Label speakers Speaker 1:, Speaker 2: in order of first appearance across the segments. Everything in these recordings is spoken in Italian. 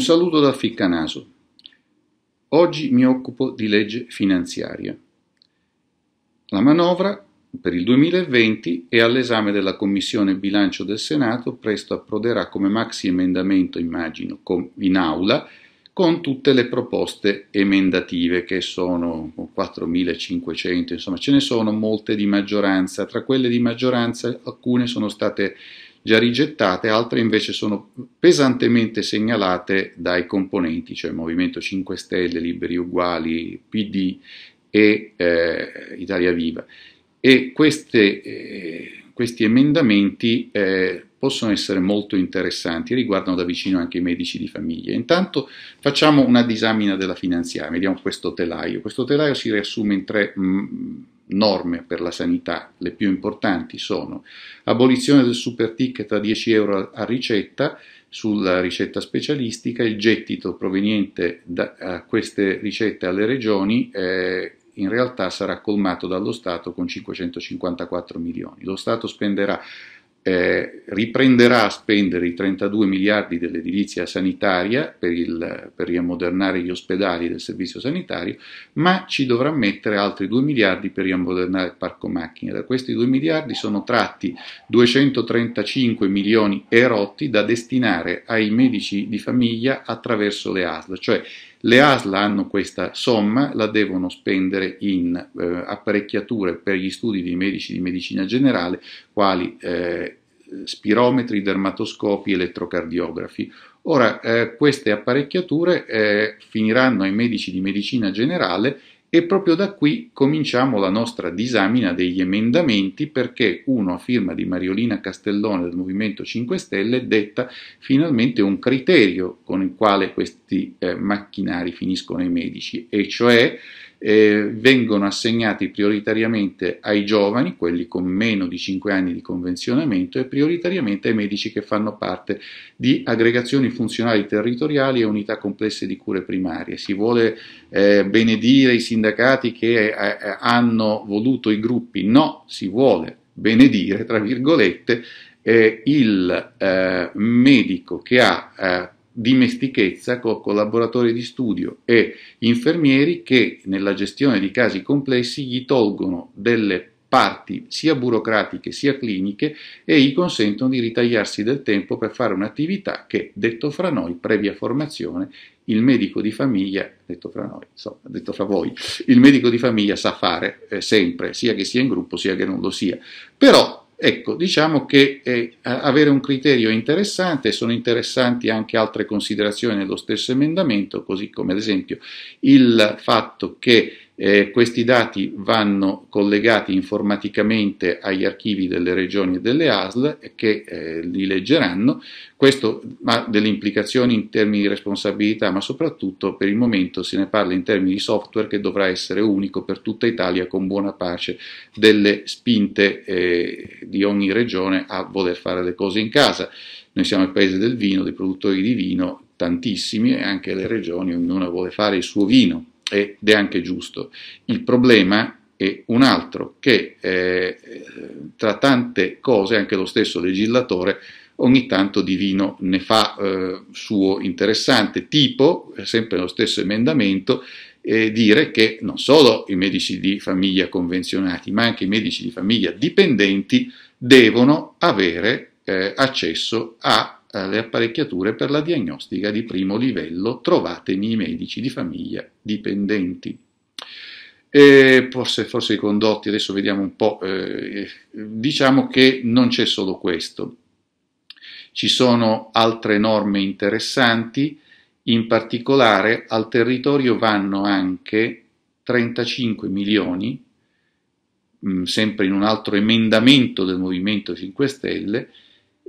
Speaker 1: Un saluto da Ficcanaso. Oggi mi occupo di legge finanziaria. La manovra per il 2020 è all'esame della Commissione Bilancio del Senato, presto approderà come maxi emendamento, immagino, in aula, con tutte le proposte emendative che sono 4.500, insomma ce ne sono molte di maggioranza, tra quelle di maggioranza alcune sono state già rigettate, altre invece sono pesantemente segnalate dai componenti, cioè Movimento 5 Stelle, Liberi Uguali, PD e eh, Italia Viva. E queste, eh, questi emendamenti eh, possono essere molto interessanti, riguardano da vicino anche i medici di famiglia. Intanto facciamo una disamina della finanziaria, vediamo questo telaio. Questo telaio si riassume in tre... Mh, mm, norme per la sanità. Le più importanti sono abolizione del super ticket a 10 euro a ricetta sulla ricetta specialistica, il gettito proveniente da queste ricette alle regioni eh, in realtà sarà colmato dallo Stato con 554 milioni. Lo Stato spenderà eh, riprenderà a spendere i 32 miliardi dell'edilizia sanitaria per, il, per riammodernare gli ospedali del servizio sanitario, ma ci dovrà mettere altri 2 miliardi per riammodernare il parco macchine. Da questi 2 miliardi sono tratti 235 milioni erotti da destinare ai medici di famiglia attraverso le ASL, cioè le ASL hanno questa somma, la devono spendere in eh, apparecchiature per gli studi dei medici di medicina generale, quali eh, spirometri, dermatoscopi, elettrocardiografi. Ora, eh, queste apparecchiature eh, finiranno ai medici di medicina generale e proprio da qui cominciamo la nostra disamina degli emendamenti perché uno a firma di Mariolina Castellone del Movimento 5 Stelle detta finalmente un criterio con il quale questi questi eh, macchinari finiscono ai medici, e cioè eh, vengono assegnati prioritariamente ai giovani, quelli con meno di 5 anni di convenzionamento, e prioritariamente ai medici che fanno parte di aggregazioni funzionali territoriali e unità complesse di cure primarie. Si vuole eh, benedire i sindacati che eh, eh, hanno voluto i gruppi? No, si vuole benedire, tra virgolette, eh, il eh, medico che ha eh, dimestichezza con collaboratori di studio e infermieri che nella gestione di casi complessi gli tolgono delle parti sia burocratiche sia cliniche e gli consentono di ritagliarsi del tempo per fare un'attività che, detto fra noi, previa formazione, il medico di famiglia, detto fra noi, insomma, detto fra voi, il medico di famiglia sa fare eh, sempre, sia che sia in gruppo sia che non lo sia. Però Ecco, diciamo che eh, avere un criterio è interessante, sono interessanti anche altre considerazioni nello stesso emendamento, così come ad esempio il fatto che eh, questi dati vanno collegati informaticamente agli archivi delle regioni e delle ASL che eh, li leggeranno, questo ha delle implicazioni in termini di responsabilità, ma soprattutto per il momento se ne parla in termini di software che dovrà essere unico per tutta Italia con buona pace delle spinte eh, di ogni regione a voler fare le cose in casa. Noi siamo il paese del vino, dei produttori di vino, tantissimi, e anche le regioni, ognuna vuole fare il suo vino ed è anche giusto. Il problema è un altro, che eh, tra tante cose anche lo stesso legislatore ogni tanto divino ne fa eh, suo interessante, tipo, eh, sempre lo stesso emendamento, eh, dire che non solo i medici di famiglia convenzionati, ma anche i medici di famiglia dipendenti devono avere eh, accesso a le apparecchiature per la diagnostica di primo livello, trovatemi i medici di famiglia dipendenti. E forse, forse i condotti, adesso vediamo un po', eh, diciamo che non c'è solo questo, ci sono altre norme interessanti, in particolare al territorio vanno anche 35 milioni, mh, mm, sempre in un altro emendamento del Movimento 5 Stelle,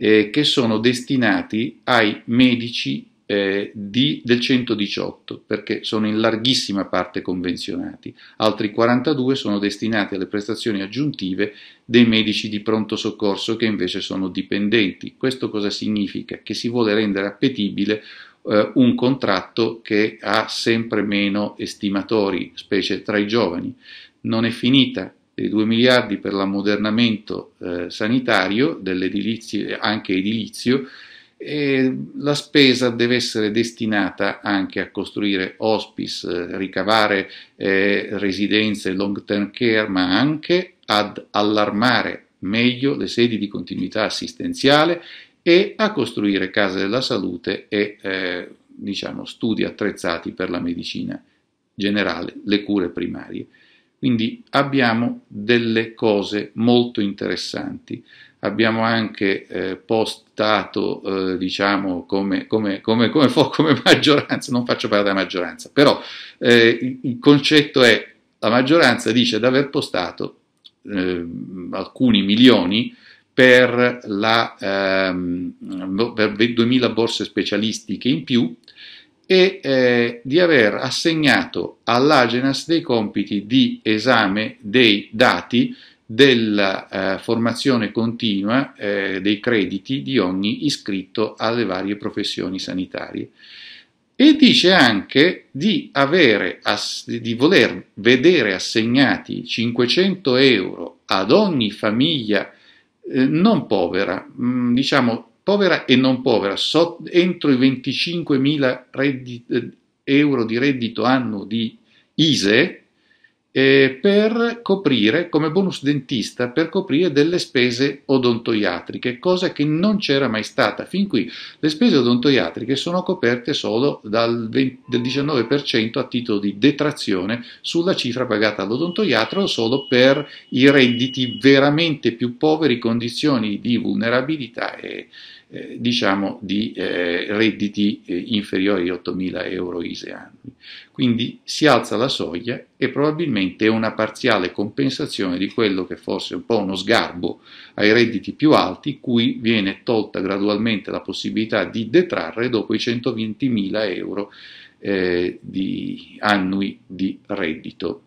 Speaker 1: eh, che sono destinati ai medici eh, di, del 118, perché sono in larghissima parte convenzionati, altri 42 sono destinati alle prestazioni aggiuntive dei medici di pronto soccorso che invece sono dipendenti. Questo cosa significa? Che si vuole rendere appetibile eh, un contratto che ha sempre meno estimatori, specie tra i giovani. Non è finita dei 2 miliardi per l'ammodernamento eh, sanitario, eh, anche edilizio, e la spesa deve essere destinata anche a costruire hospice, eh, ricavare eh, residenze long term care, ma anche ad allarmare meglio le sedi di continuità assistenziale e a costruire case della salute e eh, diciamo, studi attrezzati per la medicina generale, le cure primarie. Quindi abbiamo delle cose molto interessanti. Abbiamo anche eh, postato, eh, diciamo, come, come, come, come, maggioranza, non faccio parte della maggioranza, però eh, il, il concetto è la maggioranza dice di aver postato eh, alcuni milioni per, la, ehm, per 2000 borse specialistiche in più e eh, di aver assegnato all'Agenas dei compiti di esame dei dati della eh, formazione continua eh, dei crediti di ogni iscritto alle varie professioni sanitarie e dice anche di, avere, di, voler vedere assegnati 500 euro ad ogni famiglia eh, non povera, mh, mm, diciamo povera e non povera, so, entro i 25.000 reddito, eh, euro di reddito annuo di ISE, eh, per coprire, come bonus dentista, per coprire delle spese odontoiatriche, cosa che non c'era mai stata. Fin qui le spese odontoiatriche sono coperte solo dal 20, 19% a titolo di detrazione sulla cifra pagata all'odontoiatro solo per i redditi veramente più poveri, condizioni di vulnerabilità e, eh, diciamo di eh, redditi eh, inferiori a 8.000 euro ISE annui. Quindi si alza la soglia e probabilmente è una parziale compensazione di quello che forse è un po' uno sgarbo ai redditi più alti, cui viene tolta gradualmente la possibilità di detrarre dopo i 120.000 euro eh, di annui di reddito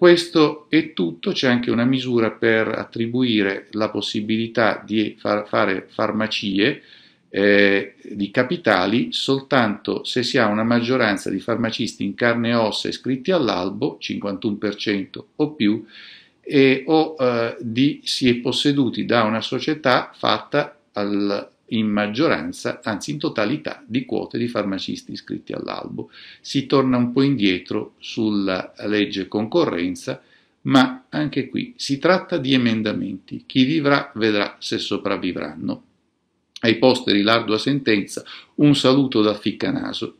Speaker 1: questo è tutto, c'è anche una misura per attribuire la possibilità di far fare farmacie eh, di capitali soltanto se si ha una maggioranza di farmacisti in carne e ossa iscritti all'albo, 51% o più, e, o eh, di si è posseduti da una società fatta al in maggioranza, anzi in totalità, di quote di farmacisti iscritti all'albo. Si torna un po' indietro sulla legge concorrenza, ma anche qui si tratta di emendamenti. Chi vivrà vedrà se sopravvivranno. Ai posteri l'ardua sentenza, un saluto da Ficcanaso.